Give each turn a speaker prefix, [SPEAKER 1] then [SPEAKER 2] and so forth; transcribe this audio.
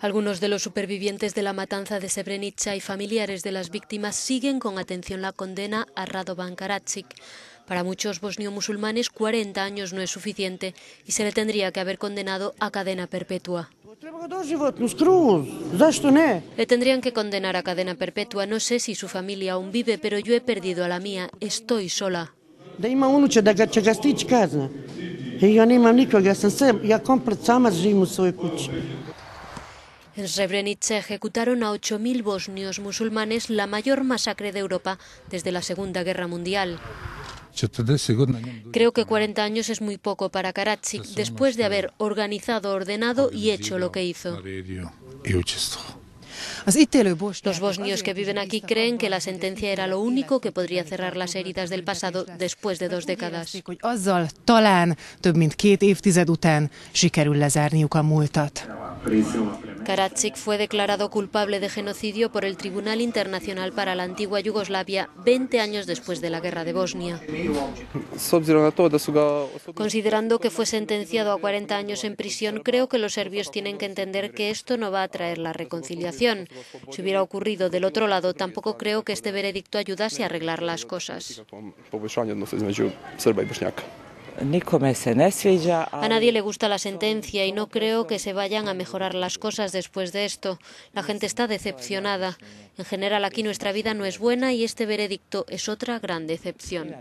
[SPEAKER 1] Algunos de los supervivientes de la matanza de Srebrenica y familiares de las víctimas siguen con atención la condena a Radovan Karadzic. Para muchos bosnio-musulmanes, 40 años no es suficiente y se le tendría que haber condenado a cadena perpetua. Le tendrían que condenar a cadena perpetua. No sé si su familia aún vive, pero yo he perdido a la mía. Estoy sola. En e Srebrenica ejecutaron a 8.000 bosnios musulmanes, la mayor masacre de Europa desde la Segunda Guerra Mundial. Creo que 40 años es muy poco para Karadzic después de haber organizado, ordenado y hecho lo que hizo. Los bosnios que viven aquí creen que la sentencia era lo único que podría cerrar las heridas del pasado después de dos décadas. hogy azzal talán több mint két évtized után sikerül lezárniuk a múltat. Karadzic fue declarado culpable de genocidio por el Tribunal Internacional para la Antigua Yugoslavia 20 años después de la Guerra de Bosnia. Considerando que fue sentenciado a 40 años en prisión, creo que los serbios tienen que entender que esto no va a traer la reconciliación. Si hubiera ocurrido del otro lado, tampoco creo que este veredicto ayudase a arreglar las cosas. A nadie le gusta la sentencia y no creo que se vayan a mejorar las cosas después de esto. La gente está decepcionada. En general aquí nuestra vida no es buena y este veredicto es otra gran decepción.